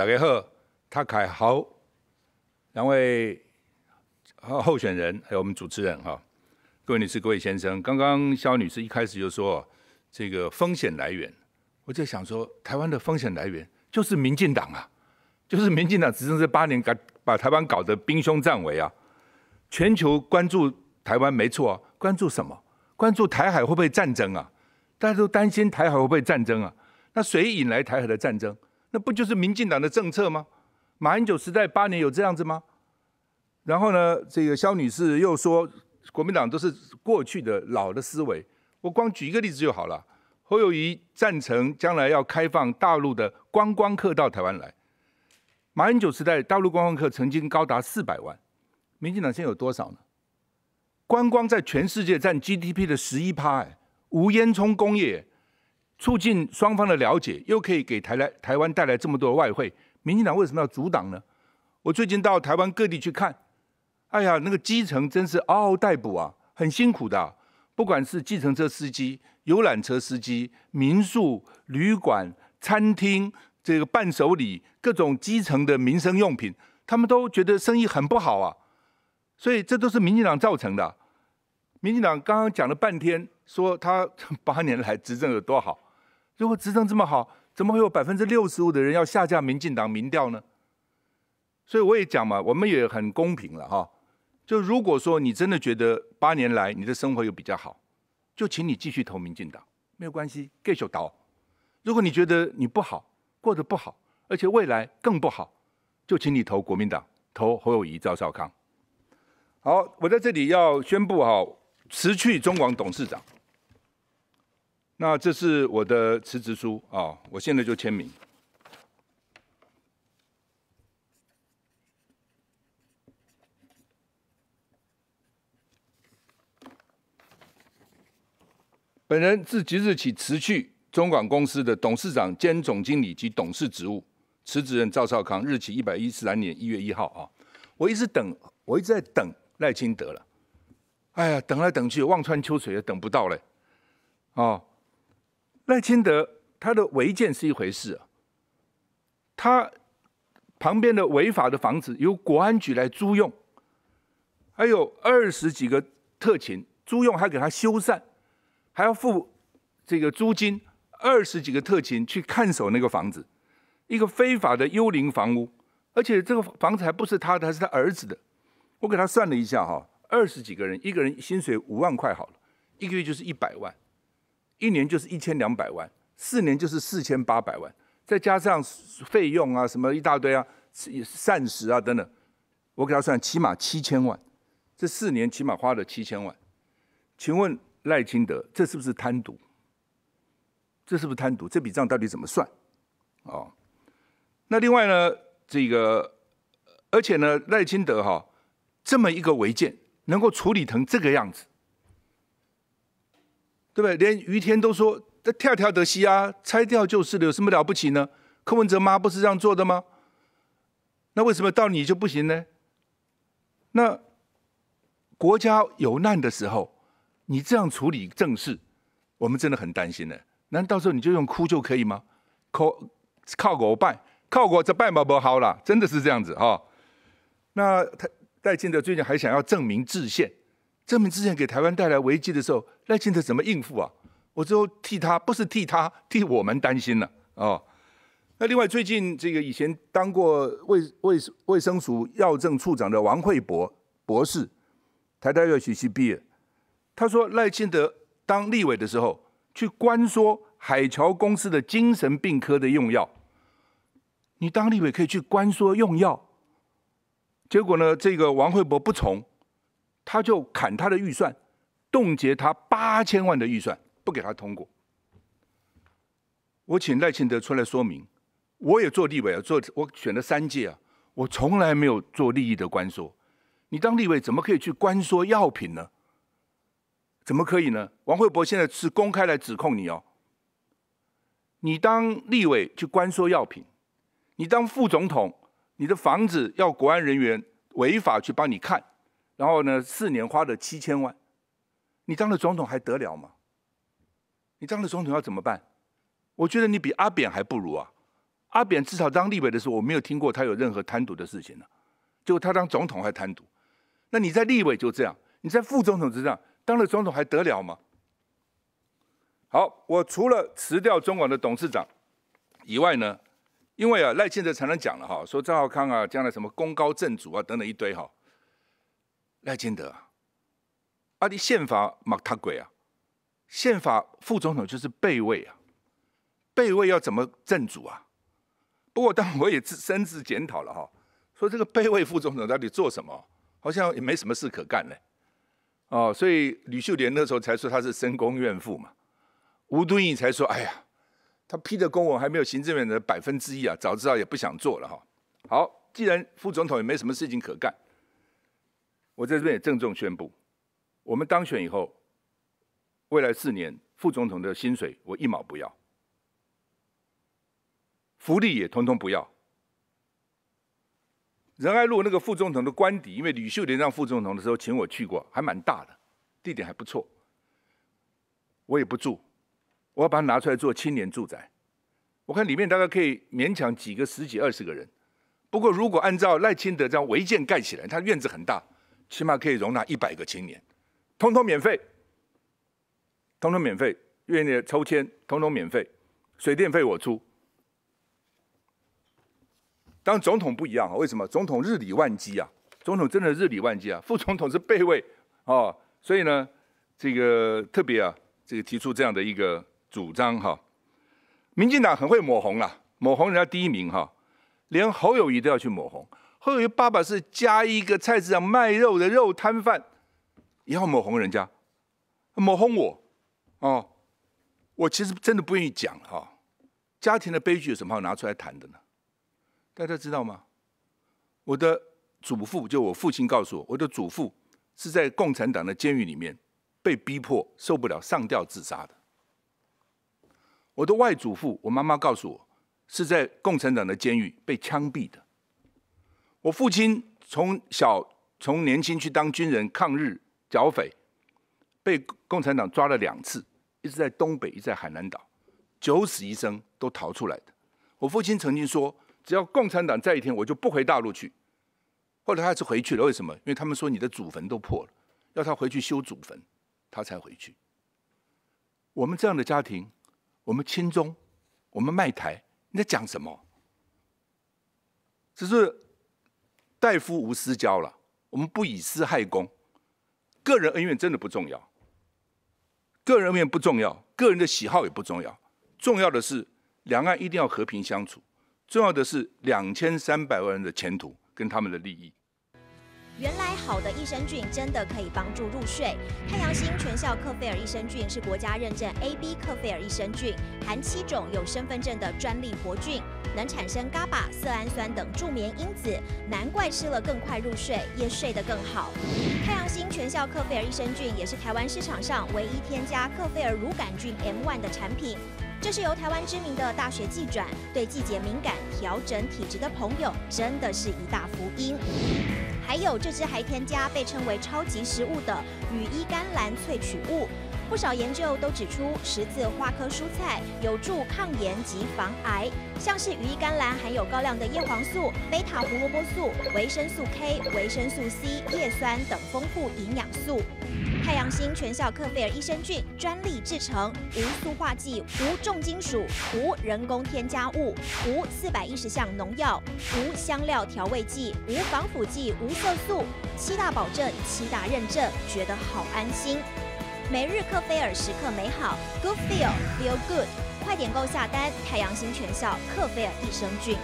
大家好，他凯豪两位候选人还有我们主持人哈，各位女士各位先生，刚刚肖女士一开始就说这个风险来源，我就想说，台湾的风险来源就是民进党啊，就是民进党执政这八年，把把台湾搞得兵凶战危啊。全球关注台湾没错，啊，关注什么？关注台海会不会战争啊？大家都担心台海会不会战争啊？那谁引来台海的战争？那不就是民进党的政策吗？马英九时代八年有这样子吗？然后呢，这个肖女士又说国民党都是过去的老的思维。我光举一个例子就好了。侯友谊赞成将来要开放大陆的观光客到台湾来。马英九时代，大陆观光客曾经高达四百万，民进党现在有多少呢？观光在全世界占 GDP 的十一趴，哎，无烟囱工业。促进双方的了解，又可以给台来台湾带来这么多外汇，民进党为什么要阻挡呢？我最近到台湾各地去看，哎呀，那个基层真是嗷嗷待哺啊，很辛苦的。不管是计程车司机、游览车司机、民宿、旅馆、餐厅、这个伴手礼、各种基层的民生用品，他们都觉得生意很不好啊。所以这都是民进党造成的。民进党刚刚讲了半天，说他 八年来执政有多好。如果执政这么好，怎么会有百分之六十五的人要下架民进党民调呢？所以我也讲嘛，我们也很公平了哈。就如果说你真的觉得八年来你的生活有比较好，就请你继续投民进党，没有关系，继续倒。如果你觉得你不好，过得不好，而且未来更不好，就请你投国民党，投侯友谊、赵少康。好，我在这里要宣布哈，辞去中广董事长。那这是我的辞职书啊！我现在就签名。本人自即日起辞去中广公司的董事长兼总经理及董事职务，辞职人赵少康日起一百一十三年一月一号啊！我一直等，我一直在等赖清德了。哎呀，等来等去，望穿秋水也等不到嘞！啊！赖清德他的违建是一回事，啊，他旁边的违法的房子由国安局来租用，还有二十几个特勤租用，还给他修缮，还要付这个租金。二十几个特勤去看守那个房子，一个非法的幽灵房屋，而且这个房子还不是他的，还是他儿子的。我给他算了一下哈，二十几个人，一个人薪水五万块好了，一个月就是一百万。一年就是一千两百万，四年就是四千八百万，再加上费用啊，什么一大堆啊，膳食啊等等，我给他算，起码七千万，这四年起码花了七千万。请问赖清德，这是不是贪渎？这是不是贪渎？这笔账到底怎么算？哦，那另外呢，这个，而且呢，赖清德哈，这么一个违建，能够处理成这个样子？对不对？连于天都说：“这跳跳得西啊，拆掉就是了，有什么了不起呢？”柯文哲妈不是这样做的吗？那为什么到你就不行呢？那国家有难的时候，你这样处理政事，我们真的很担心呢。难道时候你就用哭就可以吗？靠靠我办，靠我这办嘛不好了，真的是这样子哈。那他戴锦德最近还想要证明自县。证明之前给台湾带来危机的时候，赖清德怎么应付啊？我只有替他，不是替他，替我们担心了。哦，那另外最近这个以前当过卫卫卫生署药政处长的王惠博博士，台大药学系毕业，他说赖清德当立委的时候去关说海桥公司的精神病科的用药，你当立委可以去关说用药，结果呢，这个王惠博不从。他就砍他的预算，冻结他八千万的预算，不给他通过。我请赖清德出来说明。我也做立委啊，做我选了三届啊，我从来没有做利益的关说。你当立委怎么可以去关说药品呢？怎么可以呢？王惠博现在是公开来指控你哦。你当立委去关说药品，你当副总统，你的房子要国安人员违法去帮你看。然后呢？四年花了七千万，你当了总统还得了吗？你当了总统要怎么办？我觉得你比阿扁还不如啊！阿扁至少当立委的时候，我没有听过他有任何贪渎的事情呢。结果他当总统还贪渎，那你在立委就这样，你在副总统这样，当了总统还得了吗？好，我除了辞掉中广的董事长以外呢，因为啊，赖清德常常讲了哈，说赵浩康啊，将来什么功高震主啊，等等一堆哈。赖金德，啊，你宪法马太鬼啊！宪法副总统就是备位啊，备位要怎么正主啊？不过，但我也自深自检讨了哈，说这个备位副总统到底做什么？好像也没什么事可干嘞，哦，所以吕秀莲那时候才说他是深宫怨妇嘛。吴敦义才说，哎呀，他批的公文还没有行政院的百分之一啊，早知道也不想做了哈。好，既然副总统也没什么事情可干。我在这边也郑重宣布，我们当选以后，未来四年副总统的薪水我一毛不要，福利也通通不要。仁爱路那个副总统的官邸，因为吕秀莲让副总统的时候请我去过，还蛮大的，地点还不错，我也不住，我要把它拿出来做青年住宅。我看里面大概可以勉强挤个十几二十个人。不过如果按照赖清德这样违建盖起来，他院子很大。起码可以容纳一百个青年，通通免费，通通免费，愿意抽签，通通免费，水电费我出。当总统不一样啊，为什么？总统日理万机啊，总统真的日理万机啊。副总统是备位，哦，所以呢，这个特别啊，这个提出这样的一个主张哈。民进党很会抹红啊，抹红人家第一名哈，连侯友谊都要去抹红。后为爸爸是加一个菜市场卖肉的肉摊贩，也要抹红人家，抹红我，哦，我其实真的不愿意讲哈。家庭的悲剧有什么好拿出来谈的呢？大家知道吗？我的祖父就我父亲告诉我，我的祖父是在共产党的监狱里面被逼迫受不了上吊自杀的。我的外祖父，我妈妈告诉我，是在共产党的监狱被枪毙的。我父亲从小从年轻去当军人抗日剿匪，被共产党抓了两次，一直在东北，一直在海南岛，九死一生都逃出来的。我父亲曾经说：“只要共产党在一天，我就不回大陆去。”后来他还是回去了，为什么？因为他们说你的祖坟都破了，要他回去修祖坟，他才回去。我们这样的家庭，我们亲中，我们卖台，你在讲什么？只是。大夫无私交了，我们不以私害公，个人恩怨真的不重要，个人恩怨不重要，个人的喜好也不重要，重要的是两岸一定要和平相处，重要的是两千三百万人的前途跟他们的利益。原来好的益生菌真的可以帮助入睡。太阳星全效克菲尔益生菌是国家认证 A B 克菲尔益生菌，含七种有身份证的专利活菌，能产生伽巴、色氨酸等助眠因子，难怪吃了更快入睡，也睡得更好。太阳星全效克菲尔益生菌也是台湾市场上唯一添加克菲尔乳杆菌 M1 的产品，这是由台湾知名的大学寄转，对季节敏感、调整体质的朋友真的是一大福音。还有这支还添加被称为“超级食物”的羽衣甘蓝萃取物。不少研究都指出，十字花科蔬菜有助抗炎及防癌。像是羽衣甘蓝含有高量的叶黄素、贝塔胡萝卜素、维生素 K、维生素 C、叶酸等丰富营养素。太阳星全效克菲尔益生菌专利制成，无塑化剂，无重金属，无人工添加物，无四百一十项农药，无香料调味剂，无防腐剂，无色素。七大保证，七大认证，觉得好安心。每日克菲尔时刻美好，Good feel feel good，快点购下单太阳星全效克菲尔益生菌。